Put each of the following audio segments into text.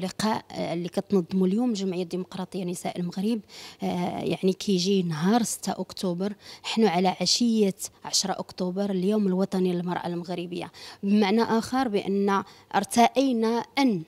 اللقاء آه، اللي كتنظموا اليوم الجمعيه الديمقراطيه نساء المغرب آه، يعني كيجي نهار 6 اكتوبر حنا على عشيه 10 اكتوبر اليوم الوطني للمراه المغربيه بمعنى اخر بان ارتئينا ان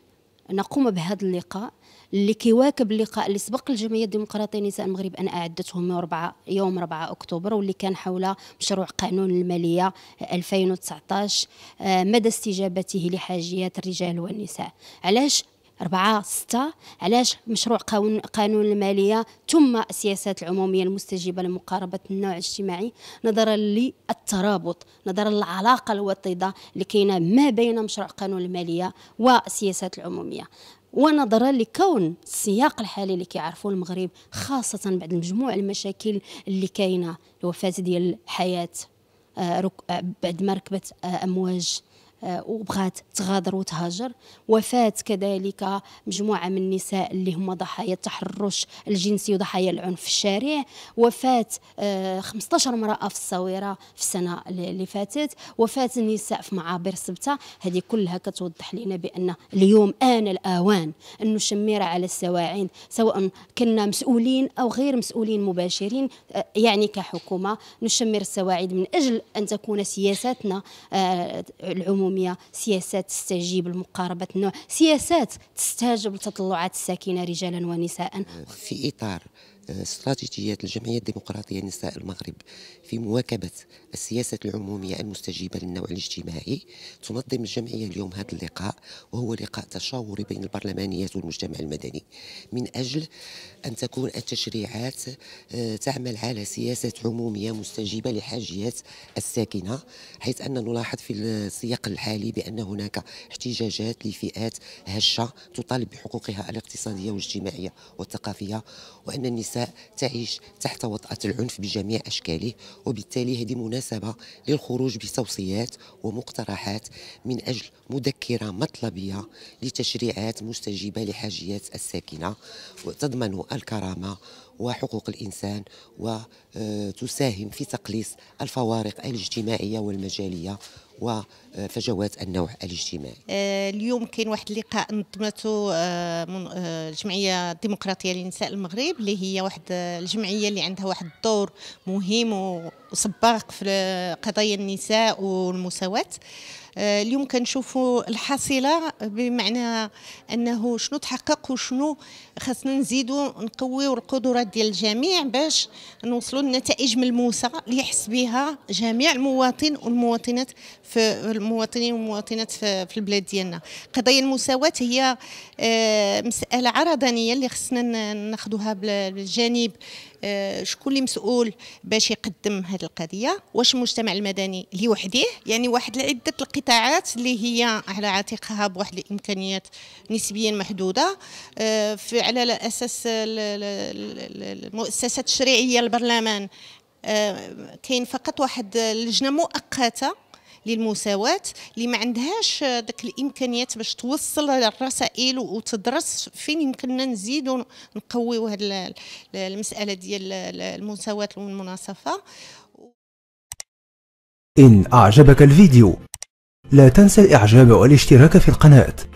نقوم بهذا اللقاء اللي كيواكب اللقاء اللي سبق الجمعيه الديمقراطيه نساء المغرب ان اعدته يوم 4 يوم 4 اكتوبر واللي كان حول مشروع قانون الماليه 2019 آه، مدى استجابته لحاجيات الرجال والنساء علاش أربعة ستة علاش مشروع قانون, قانون المالية ثم السياسات العمومية المستجيبة لمقاربة النوع الاجتماعي نظرا للترابط نظرا للعلاقة الوطيدة اللي كاينة ما بين مشروع قانون المالية والسياسات العمومية ونظرا لكون السياق الحالي اللي كيعرفوا المغرب خاصة بعد مجموع المشاكل اللي كاينة الوفاة ديال الحياة آه، آه، بعد ما ركبت آه، أمواج آه، وبغات تغادر وتهاجر وفاة كذلك مجموعة من النساء اللي هما ضحايا التحرش الجنسي وضحايا العنف في الشارع وفاة آه، 15 امرأة في الصويرة في السنة اللي فاتت وفاة النساء في معابر سبتة هذه كلها كتوضح لنا بأن اليوم آن الأوان أن نشمر على السواعين سواء كنا مسؤولين أو غير مسؤولين مباشرين آه، يعني كحكومة نشمر السواعيد من أجل أن تكون سياساتنا العمومية الحكوميه سياسات تستجيب لمقاربه النوع سياسات تستجيب لتطلعات الساكنه رجالا ونساء في اطار استراتيجيات الجمعية الديمقراطية نساء المغرب في مواكبة السياسة العمومية المستجيبة للنوع الاجتماعي تنظم الجمعية اليوم هذا اللقاء وهو لقاء تشاوري بين البرلمانيات والمجتمع المدني من أجل أن تكون التشريعات آه، تعمل على سياسة عمومية مستجيبة لحاجيات الساكنة حيث أن نلاحظ في السياق الحالي بأن هناك احتجاجات لفئات هشة تطالب بحقوقها الاقتصادية والاجتماعية والثقافية وأن النساء النساء تعيش تحت وطأة العنف بجميع أشكاله وبالتالي هذه مناسبة للخروج بتوصيات ومقترحات من أجل مذكرة مطلبية لتشريعات مستجيبة لحاجيات الساكنة وتضمن الكرامة وحقوق الإنسان وتساهم في تقليص الفوارق الاجتماعية والمجالية وفجوات النوع الاجتماعي آه، اليوم كاين واحد اللقاء نظمته آه، آه، الجمعيه الديمقراطيه لنساء المغرب اللي هي واحد الجمعيه اللي عندها واحد الدور مهم وسباق في قضايا النساء والمساواه آه، اليوم كنشوفوا الحصيله بمعنى انه شنو تحقق وشنو خاصنا نزيدوا نقويوا القدرات ديال الجميع باش نوصلوا لنتائج ملموسه اللي يحس بها جميع المواطن والمواطنات في المواطنين والمواطنات في البلاد ديالنا قضايا المساواه هي آه، مساله عرضانيه اللي خصنا ناخذوها بالجانب آه، شكون اللي مسؤول باش يقدم هذه القضيه واش المجتمع المدني لوحده يعني واحد عده القطاعات اللي هي على عاتقها بواحد الامكانيات نسبيا محدوده آه، في على اساس المؤسسات التشريعيه البرلمان آه، كاين فقط واحد لجنه مؤقته للمساواة اللي ما عندهاش داك الامكانيات باش توصل الرسائل وتدرس فين يمكننا نزيدوا نقويو هاد المساله ديال المساواة والمناصفه إن أعجبك الفيديو لا تنسى الإعجاب والاشتراك في القناة